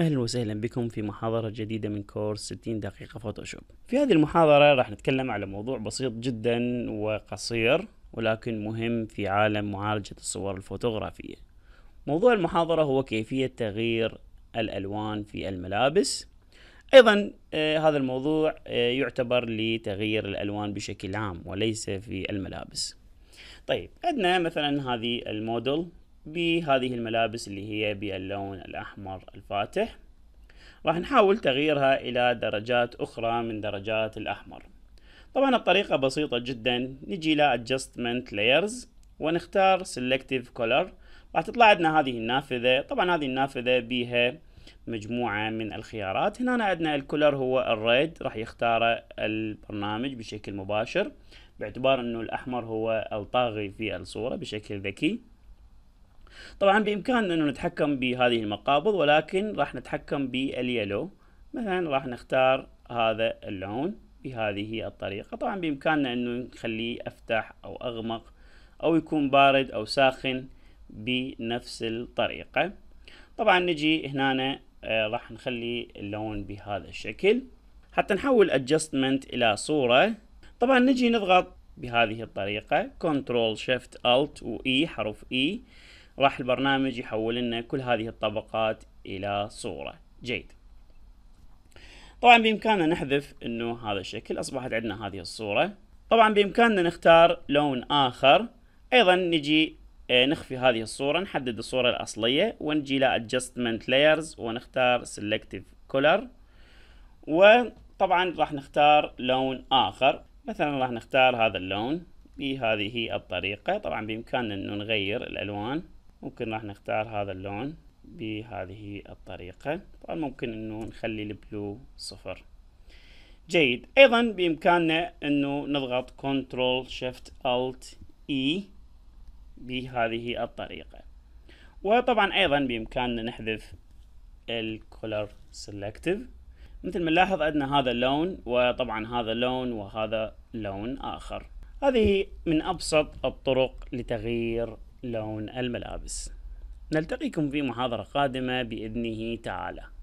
اهلا وسهلا بكم في محاضرة جديدة من كورس 60 دقيقة فوتوشوب. في هذه المحاضرة راح نتكلم على موضوع بسيط جدا وقصير ولكن مهم في عالم معالجة الصور الفوتوغرافية. موضوع المحاضرة هو كيفية تغيير الألوان في الملابس. أيضا آه، هذا الموضوع آه، يعتبر لتغيير الألوان بشكل عام وليس في الملابس. طيب عندنا مثلا هذه الموديل بهذه الملابس اللي هي باللون الأحمر الفاتح راح نحاول تغييرها إلى درجات أخرى من درجات الأحمر طبعا الطريقة بسيطة جدا نجي إلى Adjustment Layers ونختار Selective Color راح تطلع عندنا هذه النافذة طبعا هذه النافذة بها مجموعة من الخيارات هنا عندنا الكولر هو الريد راح يختاره البرنامج بشكل مباشر باعتبار انه الاحمر هو الطاغي في الصورة بشكل ذكي طبعا بإمكاننا أنه نتحكم بهذه المقابض ولكن راح نتحكم باليلو مثلا راح نختار هذا اللون بهذه الطريقة طبعا بإمكاننا أنه نخليه أفتح أو أغمق أو يكون بارد أو ساخن بنفس الطريقة طبعا نجي هنا آه، راح نخلي اللون بهذا الشكل حتى نحول ادجستمنت إلى صورة طبعا نجي نضغط بهذه الطريقة كنترول شيفت الت و اي e حرف E راح البرنامج يحول لنا كل هذه الطبقات إلى صورة جيد طبعا بإمكاننا نحذف أنه هذا الشكل أصبحت عندنا هذه الصورة طبعا بإمكاننا نختار لون آخر أيضا نجي آه، نخفي هذه الصورة نحدد الصورة الأصلية ونجي إلى Adjustment Layers ونختار Selective Color وطبعا راح نختار لون آخر مثلا راح نختار هذا اللون بهذه الطريقة طبعا بإمكاننا أنه نغير الألوان ممكن راح نختار هذا اللون بهذه الطريقة طبعا ممكن انه نخلي البلو صفر جيد ايضا بامكاننا انه نضغط Ctrl Shift Alt E بهذه الطريقة وطبعا ايضا بامكاننا نحذف الكولر سيلكتيف مثل ما نلاحظ عندنا هذا اللون وطبعا هذا لون وهذا لون اخر هذه من ابسط الطرق لتغيير لون الملابس نلتقيكم في محاضرة قادمة بإذنه تعالى